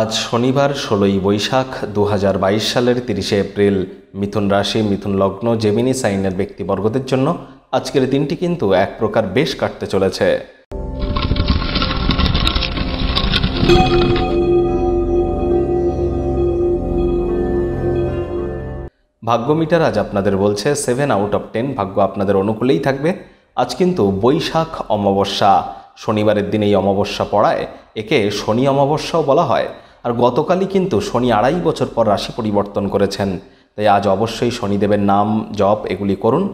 আজ শনিবার ষোলোই বৈশাখ দু সালের তিরিশে এপ্রিল মিথুন রাশি মিথুন লগ্ন জেমিনি সাইনের ব্যক্তিবর্গদের জন্য আজকের দিনটি কিন্তু এক প্রকার বেশ কাটতে চলেছে ভাগ্য মিটার আজ আপনাদের বলছে সেভেন আউট অফ টেন ভাগ্য আপনাদের অনুকূলেই থাকবে আজ কিন্তু বৈশাখ অমাবস্যা শনিবারের দিন এই অমাবস্যা পড়ায় একে শনি অমাবস্যাও বলা হয় আর গতকালই কিন্তু শনি আড়াই বছর পর রাশি পরিবর্তন করেছেন তাই আজ অবশ্যই শনিদেবের নাম জপ এগুলি করুন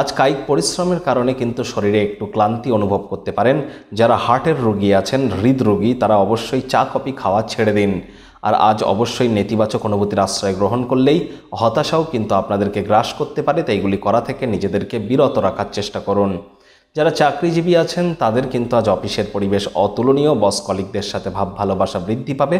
আজ কায়িক পরিশ্রমের কারণে কিন্তু শরীরে একটু ক্লান্তি অনুভব করতে পারেন যারা হার্টের রোগী আছেন হৃদরোগী তারা অবশ্যই চা কফি খাওয়া ছেড়ে দিন আর আজ অবশ্যই নেতিবাচক অনুভূতির আশ্রয় গ্রহণ করলেই হতাশাও কিন্তু আপনাদেরকে গ্রাস করতে পারে তাই করা থেকে নিজেদেরকে বিরত রাখার চেষ্টা করুন যারা চাকরিজীবী আছেন তাদের কিন্তু আজ অফিসের পরিবেশ অতুলনীয় বস কলিকদের সাথে ভাব ভালোবাসা বৃদ্ধি পাবে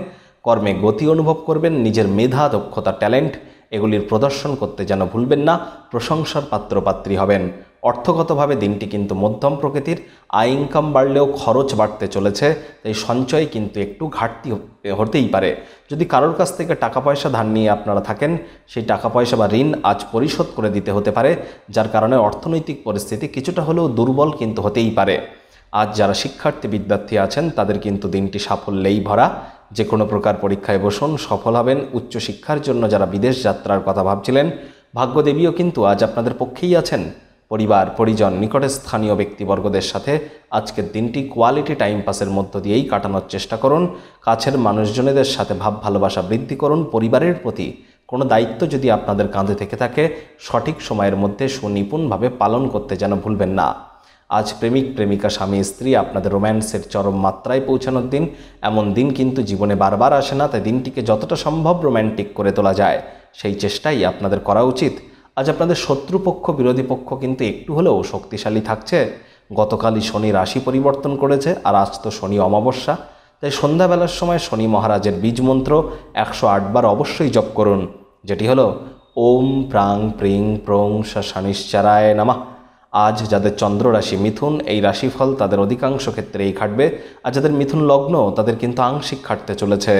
কর্মে গতি অনুভব করবেন নিজের মেধা দক্ষতা ট্যালেন্ট এগুলির প্রদর্শন করতে যেন ভুলবেন না প্রশংসার পাত্রপাত্রী হবেন অর্থগতভাবে দিনটি কিন্তু মধ্যম প্রকৃতির আয় ইনকাম বাড়লেও খরচ বাড়তে চলেছে তাই সঞ্চয় কিন্তু একটু ঘাটতি হতেই পারে যদি কারোর কাছ থেকে টাকা পয়সা ধার নিয়ে আপনারা থাকেন সেই টাকা পয়সা বা ঋণ আজ পরিশোধ করে দিতে হতে পারে যার কারণে অর্থনৈতিক পরিস্থিতি কিছুটা হলেও দুর্বল কিন্তু হতেই পারে আজ যারা শিক্ষার্থী বিদ্যার্থী আছেন তাদের কিন্তু দিনটি সাফল্যেই ভরা যে কোনো প্রকার পরীক্ষায় বসুন সফল হবেন উচ্চশিক্ষার জন্য যারা বিদেশ যাত্রার কথা ভাবছিলেন ভাগ্যদেবীও কিন্তু আজ আপনাদের পক্ষেই আছেন পরিবার পরিজন নিকটে স্থানীয় ব্যক্তিবর্গদের সাথে আজকের দিনটি কোয়ালিটি টাইম পাসের মধ্য দিয়েই কাটানোর চেষ্টা করুন কাছের মানুষজনেদের সাথে ভাব ভালোবাসা বৃদ্ধি করুন পরিবারের প্রতি কোনো দায়িত্ব যদি আপনাদের কাঁধে থেকে থাকে সঠিক সময়ের মধ্যে সুনিপুণভাবে পালন করতে যেন ভুলবেন না আজ প্রেমিক প্রেমিকা স্বামী স্ত্রী আপনাদের রোম্যান্সের চরম মাত্রায় পৌঁছানোর দিন এমন দিন কিন্তু জীবনে বারবার আসে না তাই দিনটিকে যতটা সম্ভব রোম্যান্টিক করে তোলা যায় সেই চেষ্টাই আপনাদের করা উচিত আজ আপনাদের শত্রুপক্ষ বিরোধী পক্ষ কিন্তু একটু হলেও শক্তিশালী থাকছে গতকালই শনি রাশি পরিবর্তন করেছে আর আজ তো শনি অমাবস্যা তাই সন্ধ্যাবেলার সময় শনি মহারাজের বীজ মন্ত্র একশো আটবার অবশ্যই জপ করুন যেটি হলো ওম প্রাং প্রিং প্রং শানিশ্চারায় নামা আজ যাদের চন্দ্র রাশি মিথুন এই রাশিফল তাদের অধিকাংশ ক্ষেত্রেই খাটবে আর যাদের মিথুন লগ্ন তাদের কিন্তু আংশিক খাটতে চলেছে